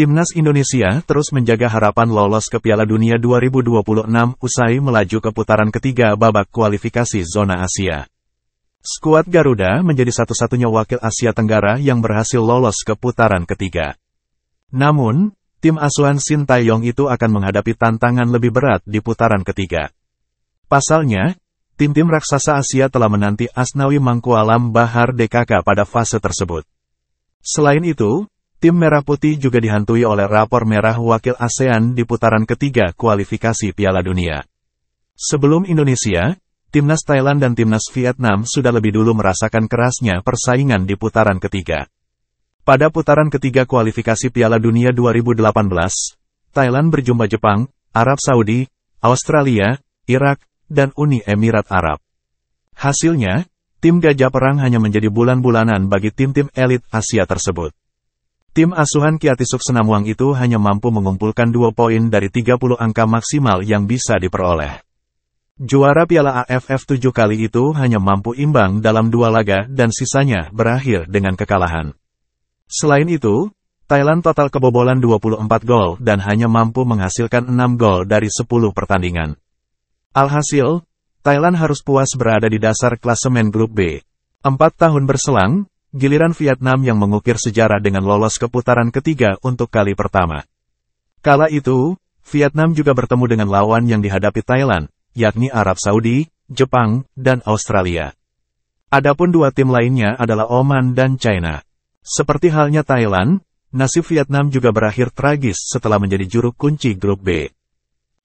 Timnas Indonesia terus menjaga harapan lolos ke Piala Dunia 2026 usai melaju ke putaran ketiga babak kualifikasi zona Asia. Skuad Garuda menjadi satu-satunya wakil Asia Tenggara yang berhasil lolos ke putaran ketiga. Namun, tim asuhan Shin Taeyong itu akan menghadapi tantangan lebih berat di putaran ketiga. Pasalnya, tim-tim raksasa Asia telah menanti Asnawi Mangkualam Bahar DKK pada fase tersebut. Selain itu, Tim Merah Putih juga dihantui oleh rapor merah wakil ASEAN di putaran ketiga kualifikasi Piala Dunia. Sebelum Indonesia, timnas Thailand dan timnas Vietnam sudah lebih dulu merasakan kerasnya persaingan di putaran ketiga. Pada putaran ketiga kualifikasi Piala Dunia 2018, Thailand berjumpa Jepang, Arab Saudi, Australia, Irak, dan Uni Emirat Arab. Hasilnya, tim gajah perang hanya menjadi bulan-bulanan bagi tim-tim elit Asia tersebut. Tim asuhan Kiatisuk Senamuang itu hanya mampu mengumpulkan dua poin dari 30 angka maksimal yang bisa diperoleh. Juara Piala AFF tujuh kali itu hanya mampu imbang dalam dua laga dan sisanya berakhir dengan kekalahan. Selain itu, Thailand total kebobolan 24 gol dan hanya mampu menghasilkan 6 gol dari 10 pertandingan. Alhasil, Thailand harus puas berada di dasar klasemen grup B. Empat tahun berselang, giliran Vietnam yang mengukir sejarah dengan lolos ke putaran ketiga untuk kali pertama. Kala itu, Vietnam juga bertemu dengan lawan yang dihadapi Thailand, yakni Arab Saudi, Jepang, dan Australia. Adapun dua tim lainnya adalah Oman dan China. Seperti halnya Thailand, nasib Vietnam juga berakhir tragis setelah menjadi juru kunci grup B.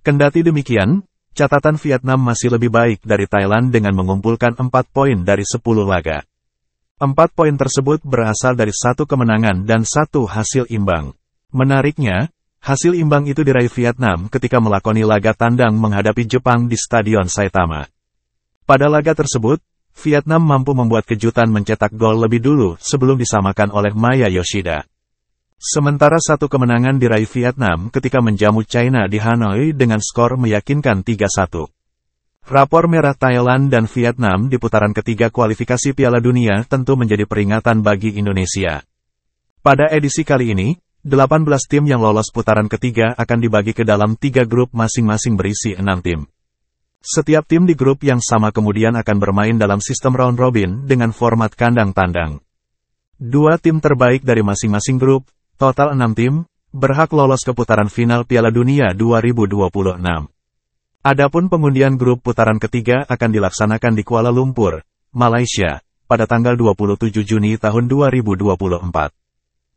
Kendati demikian, catatan Vietnam masih lebih baik dari Thailand dengan mengumpulkan 4 poin dari 10 laga. Empat poin tersebut berasal dari satu kemenangan dan satu hasil imbang. Menariknya, hasil imbang itu diraih Vietnam ketika melakoni laga tandang menghadapi Jepang di Stadion Saitama. Pada laga tersebut, Vietnam mampu membuat kejutan mencetak gol lebih dulu sebelum disamakan oleh Maya Yoshida. Sementara satu kemenangan diraih Vietnam ketika menjamu China di Hanoi dengan skor meyakinkan 3-1. Rapor merah Thailand dan Vietnam di putaran ketiga kualifikasi Piala Dunia tentu menjadi peringatan bagi Indonesia. Pada edisi kali ini, 18 tim yang lolos putaran ketiga akan dibagi ke dalam tiga grup masing-masing berisi enam tim. Setiap tim di grup yang sama kemudian akan bermain dalam sistem round robin dengan format kandang tandang. Dua tim terbaik dari masing-masing grup, total enam tim, berhak lolos ke putaran final Piala Dunia 2026. Adapun pengundian grup putaran ketiga akan dilaksanakan di Kuala Lumpur, Malaysia, pada tanggal 27 Juni tahun 2024.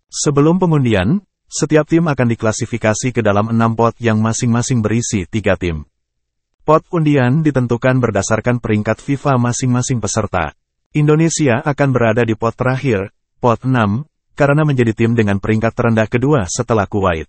Sebelum pengundian, setiap tim akan diklasifikasi ke dalam enam pot yang masing-masing berisi tiga tim. Pot undian ditentukan berdasarkan peringkat FIFA masing-masing peserta. Indonesia akan berada di pot terakhir, pot 6, karena menjadi tim dengan peringkat terendah kedua setelah Kuwait.